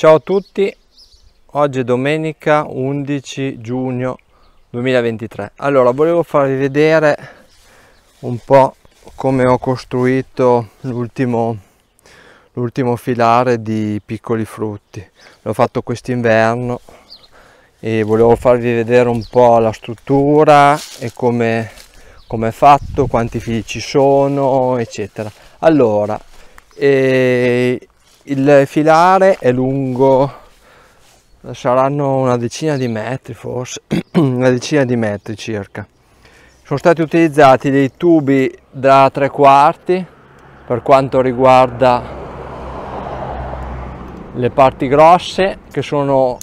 Ciao a tutti, oggi è domenica 11 giugno 2023. Allora, volevo farvi vedere un po' come ho costruito l'ultimo, l'ultimo filare di piccoli frutti. L'ho fatto quest'inverno e volevo farvi vedere un po' la struttura e come, come è fatto, quanti fili ci sono, eccetera. Allora, e eh, il filare è lungo, saranno una decina di metri forse, una decina di metri circa. Sono stati utilizzati dei tubi da tre quarti per quanto riguarda le parti grosse che sono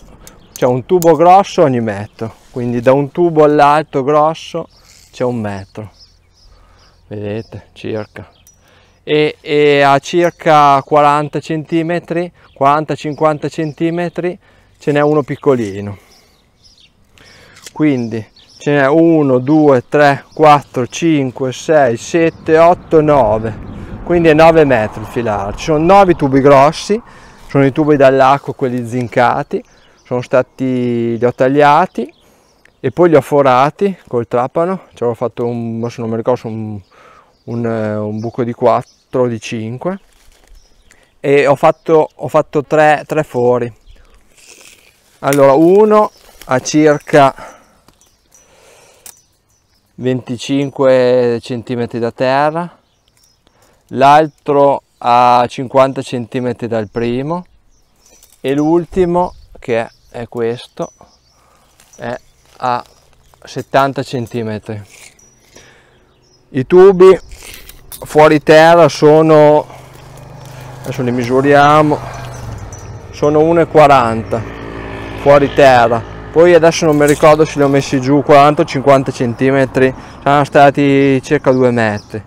c'è un tubo grosso ogni metro quindi da un tubo all'alto grosso c'è un metro vedete circa e, e a circa 40 cm, 40-50 cm ce n'è uno piccolino. Quindi ce n'è 1, 2, 3, 4, 5, 6, 7, 8, 9. Quindi è 9 metri il filare. Ci sono 9 tubi grossi, sono i tubi dall'acqua, quelli zincati, sono stati, li ho tagliati e poi li ho forati col trapano, ci avevo fatto un, non mi ricordo, un, un, eh, un buco di 4 4 di 5 e ho fatto, ho fatto 3, 3 fori allora uno a circa 25 cm da terra l'altro a 50 cm dal primo e l'ultimo che è questo è a 70 cm i tubi fuori terra sono adesso li misuriamo sono 1,40 fuori terra poi adesso non mi ricordo se li ho messi giù 40 o 50 cm sono stati circa 2 metri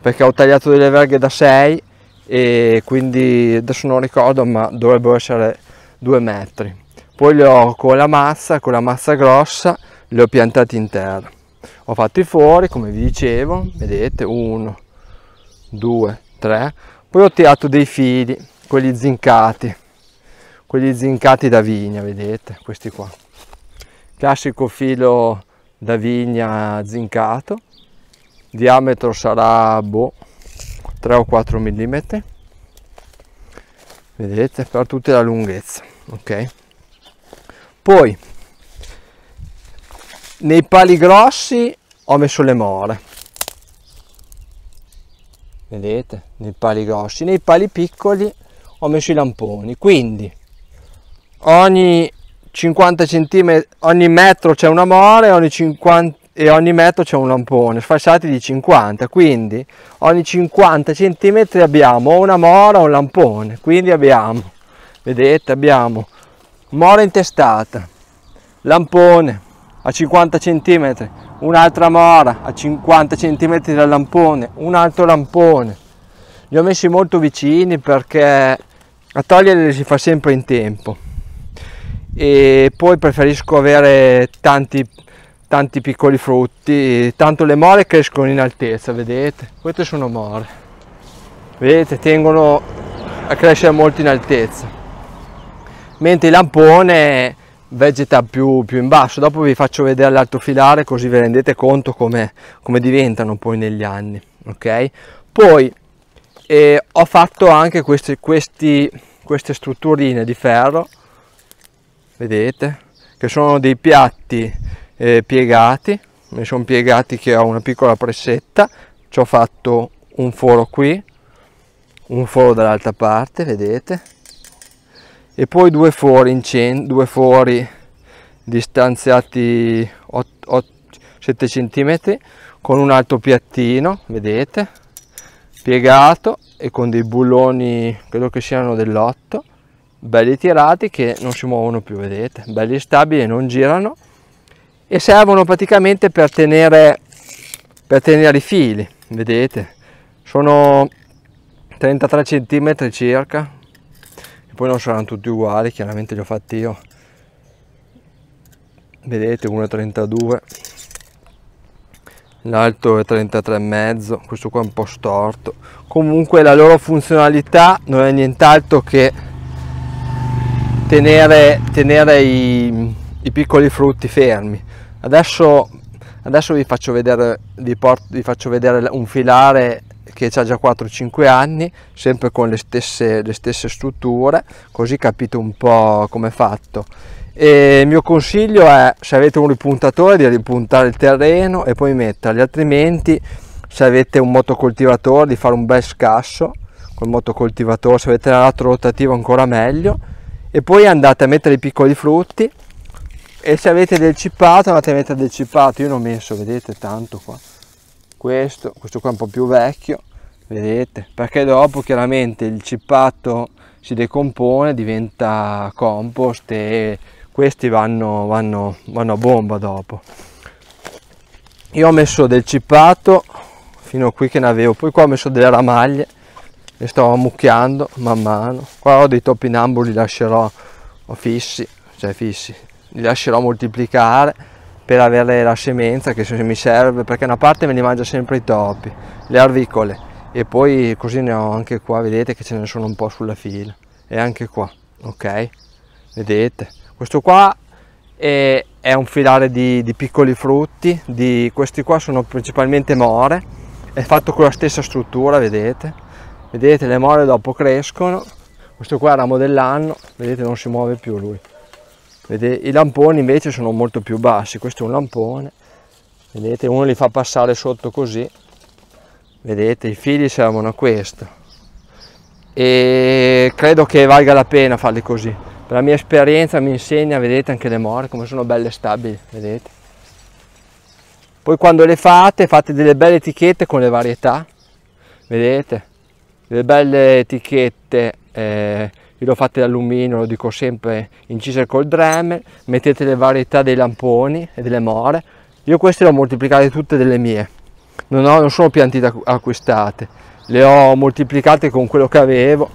perché ho tagliato delle verghe da 6 e quindi adesso non ricordo ma dovrebbero essere 2 metri poi li ho con la mazza con la mazza grossa li ho piantati in terra ho fatto i fuori come vi dicevo vedete uno due, tre. Poi ho tirato dei fili, quelli zincati, quelli zincati da vigna, vedete, questi qua. Classico filo da vigna zincato, diametro sarà boh, 3 o 4 mm, vedete, per tutta la lunghezza, ok? Poi nei pali grossi ho messo le more vedete nei pali grossi nei pali piccoli ho messo i lamponi quindi ogni 50 cm ogni metro c'è una more ogni 50 e ogni metro c'è un lampone sfasciati di 50 quindi ogni 50 cm abbiamo una mora o un lampone quindi abbiamo vedete abbiamo mora intestata lampone a 50 cm un'altra mora a 50 cm dal lampone, un altro lampone. Li ho messi molto vicini perché a toglierli si fa sempre in tempo. E poi preferisco avere tanti, tanti piccoli frutti, tanto le more crescono in altezza, vedete? Queste sono more. Vedete, tengono a crescere molto in altezza. Mentre il lampone vegeta più, più in basso dopo vi faccio vedere l'altro filare così vi rendete conto come, come diventano poi negli anni ok poi eh, ho fatto anche questi, questi, queste strutturine di ferro vedete che sono dei piatti eh, piegati mi sono piegati che ho una piccola pressetta ci ho fatto un foro qui un foro dall'altra parte vedete e poi due fori, in cen- due fuori distanziati 8, 8, 7 cm con un alto piattino, vedete, piegato e con dei bulloni, credo che siano dell'otto, belli tirati che non si muovono più, vedete, belli stabili, non girano e servono praticamente per tenere, per tenere i fili, vedete, sono 33 cm circa, poi non saranno tutti uguali chiaramente li ho fatti io vedete 1,32 l'altro è 33,5 questo qua è un po' storto comunque la loro funzionalità non è nient'altro che tenere, tenere i, i, piccoli frutti fermi adesso, adesso vi, faccio vedere, vi, porto, vi faccio vedere un filare che ha già 4-5 anni, sempre con le stesse, le stesse strutture, così capite un po' come è fatto. E il mio consiglio è, se avete un ripuntatore, di ripuntare il terreno e poi metterli, altrimenti se avete un motocoltivatore di fare un bel scasso col motocoltivatore, se avete l'altro rotativo ancora meglio, e poi andate a mettere i piccoli frutti e se avete del cippato andate a mettere del cippato, io non ho messo, vedete tanto qua questo, questo qua è un po' più vecchio, vedete, perché dopo chiaramente il cippato si decompone, diventa compost e questi vanno, vanno, vanno a bomba dopo. Io ho messo del cippato fino a qui che ne avevo, poi qua ho messo delle ramaglie, le sto ammucchiando man mano, qua ho dei topinambuli, li lascerò fissi, cioè fissi, li lascerò moltiplicare per avere la semenza che mi serve perché una parte me li mangia sempre i topi, le arvicole e poi così ne ho anche qua, vedete che ce ne sono un po' sulla fila e anche qua, ok? Vedete? Questo qua è, è un filare di, di piccoli frutti, di, questi qua sono principalmente more, è fatto con la stessa struttura, vedete? Vedete le more dopo crescono, questo qua è il ramo dell'anno, vedete non si muove più lui. Vedete, I lamponi invece sono molto più bassi, questo è un lampone, vedete uno li fa passare sotto così, vedete i fili servono a questo e credo che valga la pena farli così, la mia esperienza mi insegna, vedete anche le more come sono belle stabili, vedete. Poi quando le fate fate delle belle etichette con le varietà, vedete, delle belle etichette eh, lo fate fatta lo dico sempre, incise col Dremel, mettete le varietà dei lamponi e delle more, io queste le ho moltiplicate tutte delle mie, non, ho, non sono piantite acquistate, le ho moltiplicate con quello che avevo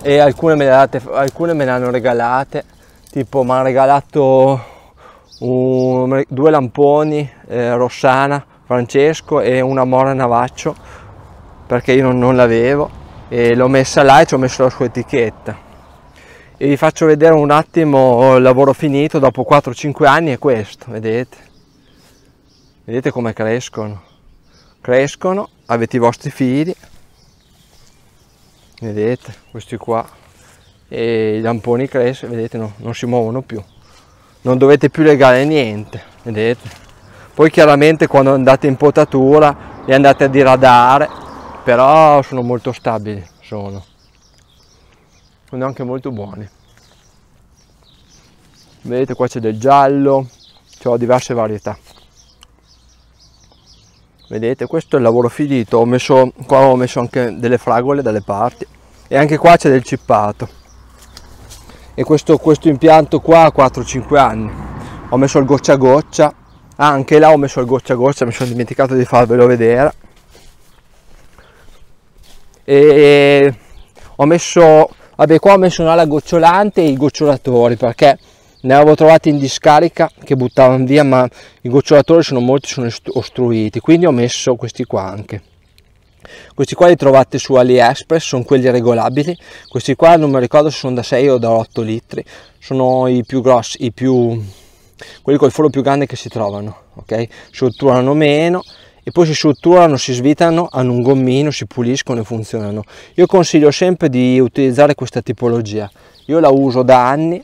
e alcune me le, date, alcune me le hanno regalate, tipo mi hanno regalato un, due lamponi, eh, Rossana, Francesco e una mora Navaccio, perché io non, non l'avevo l'ho messa là e ci ho messo la sua etichetta e vi faccio vedere un attimo il lavoro finito dopo 4-5 anni è questo vedete vedete come crescono crescono avete i vostri fili vedete questi qua e i lamponi crescono vedete no, non si muovono più non dovete più legare niente vedete poi chiaramente quando andate in potatura e andate a diradare però sono molto stabili sono sono anche molto buoni vedete qua c'è del giallo ho diverse varietà vedete questo è il lavoro finito ho messo qua ho messo anche delle fragole dalle parti e anche qua c'è del cippato e questo, questo impianto qua ha 4-5 anni ho messo il goccia a goccia ah, anche là ho messo il goccia a goccia mi sono dimenticato di farvelo vedere e ho messo vabbè qua ho messo un'ala gocciolante e i gocciolatori perché ne avevo trovati in discarica che buttavano via ma i gocciolatori sono molti sono ostruiti quindi ho messo questi qua anche questi qua li trovate su AliExpress, sono quelli regolabili, questi qua non mi ricordo se sono da 6 o da 8 litri, sono i più grossi, i più, quelli col foro più grande che si trovano, ok? Si otturano meno e poi si strutturano, si svitano, hanno un gommino, si puliscono e funzionano. Io consiglio sempre di utilizzare questa tipologia, io la uso da anni,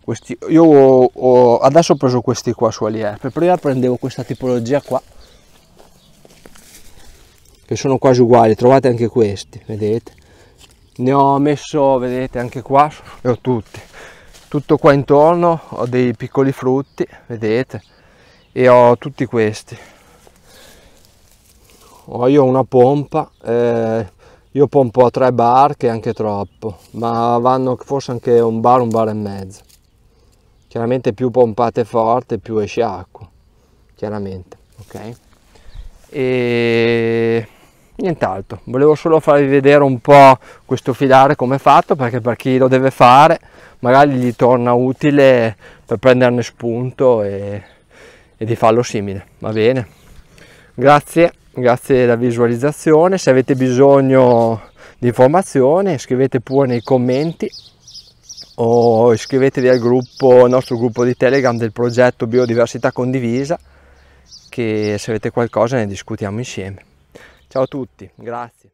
questi, io ho, ho, adesso ho preso questi qua su Alierpe, prima prendevo questa tipologia qua, che sono quasi uguali, trovate anche questi, vedete? Ne ho messo, vedete, anche qua, le ho tutti. Tutto qua intorno ho dei piccoli frutti, vedete? E ho tutti questi. Oh, ho io una pompa, eh, io pompo a 3 bar che è anche troppo, ma vanno forse anche un bar, un bar e mezzo. Chiaramente più pompate forte più esce acqua, chiaramente, ok? E nient'altro, volevo solo farvi vedere un po' questo filare come è fatto perché per chi lo deve fare magari gli torna utile per prenderne spunto e, e di farlo simile, va bene? Grazie grazie alla visualizzazione se avete bisogno di informazioni scrivete pure nei commenti o iscrivetevi al gruppo, nostro gruppo di Telegram del progetto Biodiversità Condivisa che se avete qualcosa ne discutiamo insieme. Ciao a tutti, grazie.